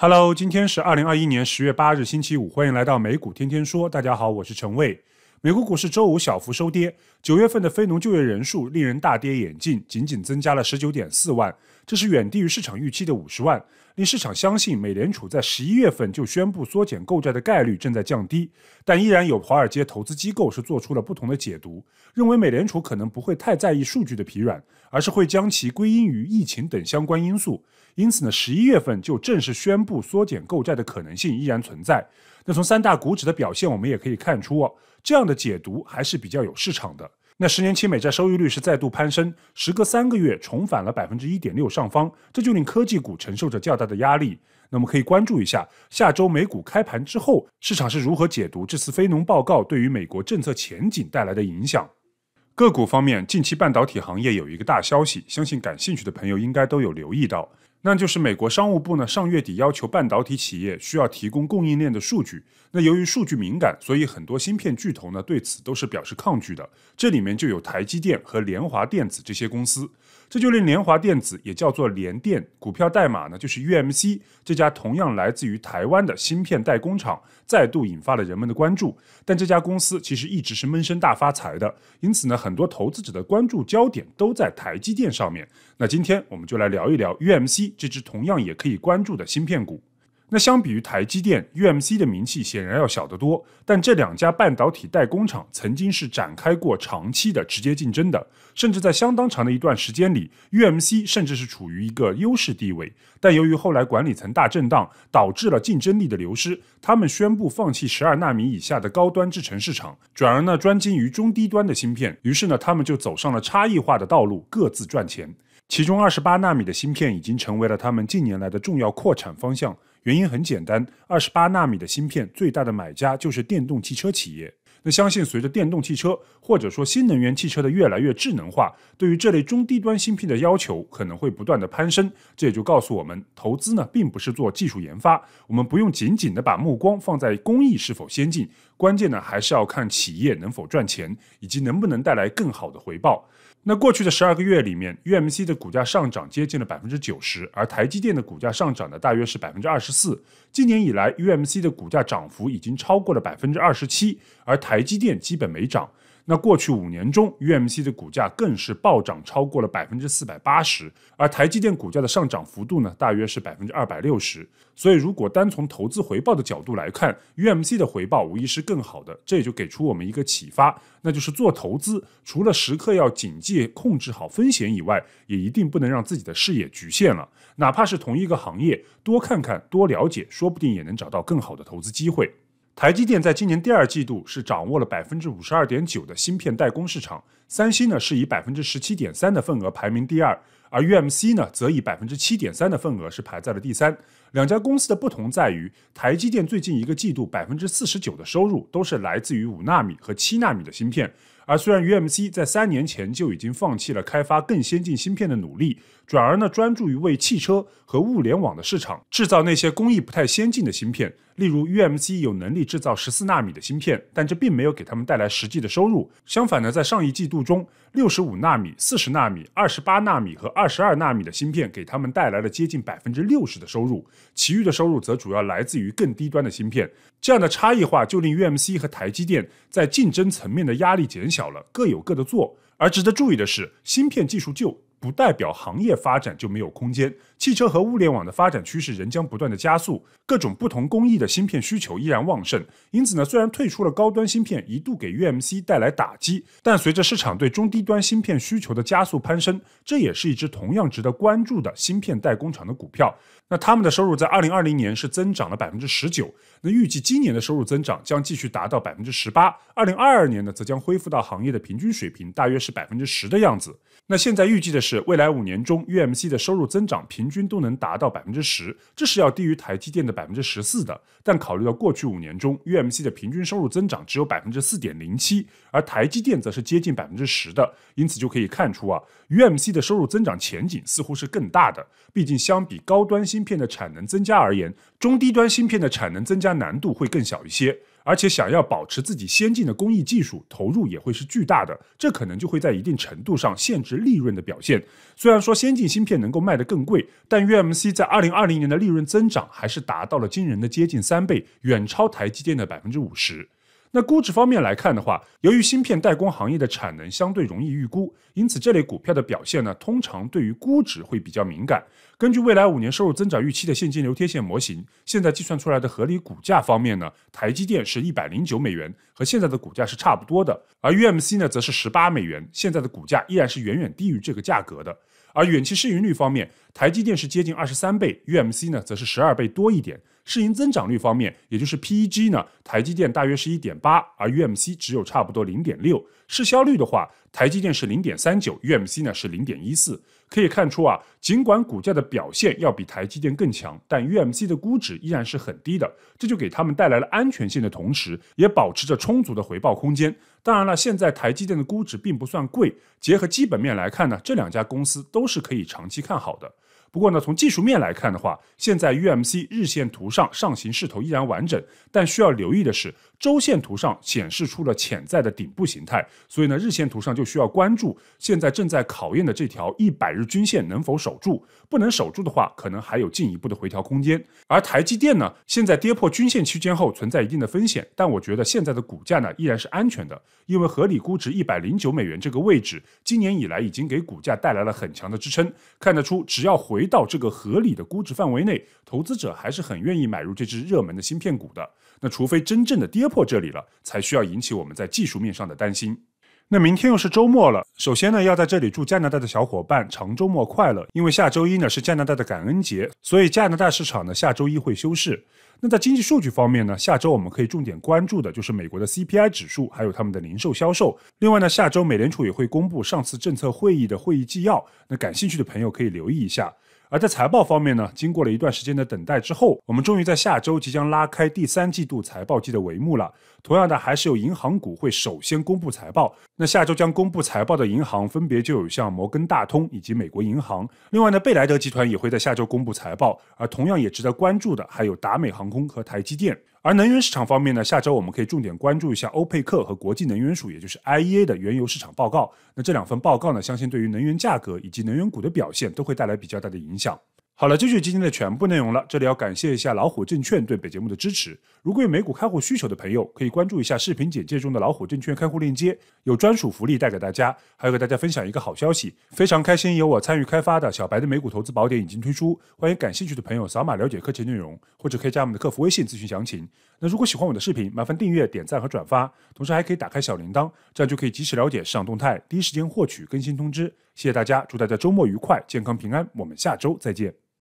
Hello，今天是二零二一年十月八日，星期五，欢迎来到美股天天说。大家好，我是陈卫。美国股市周五小幅收跌。九月份的非农就业人数令人大跌眼镜，仅仅增加了十九点四万，这是远低于市场预期的五十万，令市场相信美联储在十一月份就宣布缩减购债的概率正在降低。但依然有华尔街投资机构是做出了不同的解读，认为美联储可能不会太在意数据的疲软，而是会将其归因于疫情等相关因素。因此呢，十一月份就正式宣布缩减购债的可能性依然存在。那从三大股指的表现，我们也可以看出哦，这样的解读还是比较有市场的。那十年期美债收益率是再度攀升，时隔三个月重返了百分之一点六上方，这就令科技股承受着较大的压力。那么可以关注一下下周美股开盘之后，市场是如何解读这次非农报告对于美国政策前景带来的影响。个股方面，近期半导体行业有一个大消息，相信感兴趣的朋友应该都有留意到。那就是美国商务部呢，上月底要求半导体企业需要提供供应链的数据。那由于数据敏感，所以很多芯片巨头呢对此都是表示抗拒的。这里面就有台积电和联华电子这些公司。这就令联华电子，也叫做联电，股票代码呢就是 UMC 这家同样来自于台湾的芯片代工厂，再度引发了人们的关注。但这家公司其实一直是闷声大发财的，因此呢，很多投资者的关注焦点都在台积电上面。那今天我们就来聊一聊 UMC 这只同样也可以关注的芯片股。那相比于台积电，UMC 的名气显然要小得多。但这两家半导体代工厂曾经是展开过长期的直接竞争的，甚至在相当长的一段时间里，UMC 甚至是处于一个优势地位。但由于后来管理层大震荡，导致了竞争力的流失，他们宣布放弃十二纳米以下的高端制程市场，转而呢专精于中低端的芯片。于是呢，他们就走上了差异化的道路，各自赚钱。其中二十八纳米的芯片已经成为了他们近年来的重要扩产方向。原因很简单，二十八纳米的芯片最大的买家就是电动汽车企业。那相信随着电动汽车或者说新能源汽车的越来越智能化，对于这类中低端芯片的要求可能会不断的攀升。这也就告诉我们，投资呢并不是做技术研发，我们不用紧紧的把目光放在工艺是否先进，关键呢还是要看企业能否赚钱，以及能不能带来更好的回报。那过去的十二个月里面，UMC 的股价上涨接近了百分之九十，而台积电的股价上涨的大约是百分之二十四。今年以来，UMC 的股价涨幅已经超过了百分之二十七，而台积电基本没涨。那过去五年中，UMC 的股价更是暴涨超过了百分之四百八十，而台积电股价的上涨幅度呢，大约是百分之二百六十。所以，如果单从投资回报的角度来看，UMC 的回报无疑是更好的。这也就给出我们一个启发，那就是做投资，除了时刻要谨记控制好风险以外，也一定不能让自己的视野局限了。哪怕是同一个行业，多看看、多了解，说不定也能找到更好的投资机会。台积电在今年第二季度是掌握了百分之五十二点九的芯片代工市场，三星呢是以百分之十七点三的份额排名第二。而 UMC 呢，则以百分之七点三的份额是排在了第三。两家公司的不同在于，台积电最近一个季度百分之四十九的收入都是来自于五纳米和七纳米的芯片。而虽然 UMC 在三年前就已经放弃了开发更先进芯片的努力，转而呢专注于为汽车和物联网的市场制造那些工艺不太先进的芯片。例如，UMC 有能力制造十四纳米的芯片，但这并没有给他们带来实际的收入。相反呢，在上一季度中，六十五纳米、四十纳米、二十八纳米和。二十二纳米的芯片给他们带来了接近百分之六十的收入，其余的收入则主要来自于更低端的芯片。这样的差异化就令 u m c 和台积电在竞争层面的压力减小了，各有各的做。而值得注意的是，芯片技术旧。不代表行业发展就没有空间。汽车和物联网的发展趋势仍将不断的加速，各种不同工艺的芯片需求依然旺盛。因此呢，虽然退出了高端芯片，一度给 UMC 带来打击，但随着市场对中低端芯片需求的加速攀升，这也是一只同样值得关注的芯片代工厂的股票。那他们的收入在二零二零年是增长了百分之十九，那预计今年的收入增长将继续达到百分之十八。二零二二年呢，则将恢复到行业的平均水平，大约是百分之十的样子。那现在预计的是。是未来五年中，UMC 的收入增长平均都能达到百分之十，这是要低于台积电的百分之十四的。但考虑到过去五年中，UMC 的平均收入增长只有百分之四点零七，而台积电则是接近百分之十的。因此就可以看出啊，UMC 的收入增长前景似乎是更大的。毕竟相比高端芯片的产能增加而言，中低端芯片的产能增加难度会更小一些。而且想要保持自己先进的工艺技术，投入也会是巨大的，这可能就会在一定程度上限制利润的表现。虽然说先进芯片能够卖得更贵，但 UMC 在二零二零年的利润增长还是达到了惊人的接近三倍，远超台积电的百分之五十。那估值方面来看的话，由于芯片代工行业的产能相对容易预估，因此这类股票的表现呢，通常对于估值会比较敏感。根据未来五年收入增长预期的现金流贴现模型，现在计算出来的合理股价方面呢，台积电是一百零九美元，和现在的股价是差不多的。而 UMC 呢，则是十八美元，现在的股价依然是远远低于这个价格的。而远期市盈率方面，台积电是接近二十三倍，UMC 呢则是十二倍多一点。市盈增长率方面，也就是 PEG 呢，台积电大约是一点八，而 UMC 只有差不多零点六。市销率的话，台积电是零点三九，UMC 呢是零点一四。可以看出啊，尽管股价的表现要比台积电更强，但 UMC 的估值依然是很低的，这就给他们带来了安全性的同时，也保持着充足的回报空间。当然了，现在台积电的估值并不算贵，结合基本面来看呢，这两家公司都是可以长期看好的。不过呢，从技术面来看的话，现在 UMC 日线图上上行势头依然完整，但需要留意的是，周线图上显示出了潜在的顶部形态，所以呢，日线图上就需要关注现在正在考验的这条一百日均线能否守住，不能守住的话，可能还有进一步的回调空间。而台积电呢，现在跌破均线区间后存在一定的风险，但我觉得现在的股价呢依然是安全的，因为合理估值一百零九美元这个位置，今年以来已经给股价带来了很强的支撑。看得出，只要回。回到这个合理的估值范围内，投资者还是很愿意买入这只热门的芯片股的。那除非真正的跌破这里了，才需要引起我们在技术面上的担心。那明天又是周末了，首先呢要在这里祝加拿大的小伙伴长周末快乐，因为下周一呢是加拿大的感恩节，所以加拿大市场呢下周一会休市。那在经济数据方面呢，下周我们可以重点关注的就是美国的 CPI 指数，还有他们的零售销售。另外呢，下周美联储也会公布上次政策会议的会议纪要，那感兴趣的朋友可以留意一下。而在财报方面呢，经过了一段时间的等待之后，我们终于在下周即将拉开第三季度财报季的帷幕了。同样的，还是有银行股会首先公布财报。那下周将公布财报的银行分别就有像摩根大通以及美国银行。另外呢，贝莱德集团也会在下周公布财报。而同样也值得关注的还有达美航空和台积电。而能源市场方面呢，下周我们可以重点关注一下欧佩克和国际能源署，也就是 IEA 的原油市场报告。那这两份报告呢，相信对于能源价格以及能源股的表现都会带来比较大的影响。好了，这就是今天的全部内容了。这里要感谢一下老虎证券对本节目的支持。如果有美股开户需求的朋友，可以关注一下视频简介中的老虎证券开户链接，有专属福利带给大家。还要给大家分享一个好消息，非常开心有我参与开发的小白的美股投资宝典已经推出，欢迎感兴趣的朋友扫码了解课程内容，或者可以加我们的客服微信咨询详情。那如果喜欢我的视频，麻烦订阅、点赞和转发，同时还可以打开小铃铛，这样就可以及时了解市场动态，第一时间获取更新通知。谢谢大家，祝大家周末愉快、健康平安，我们下周再见。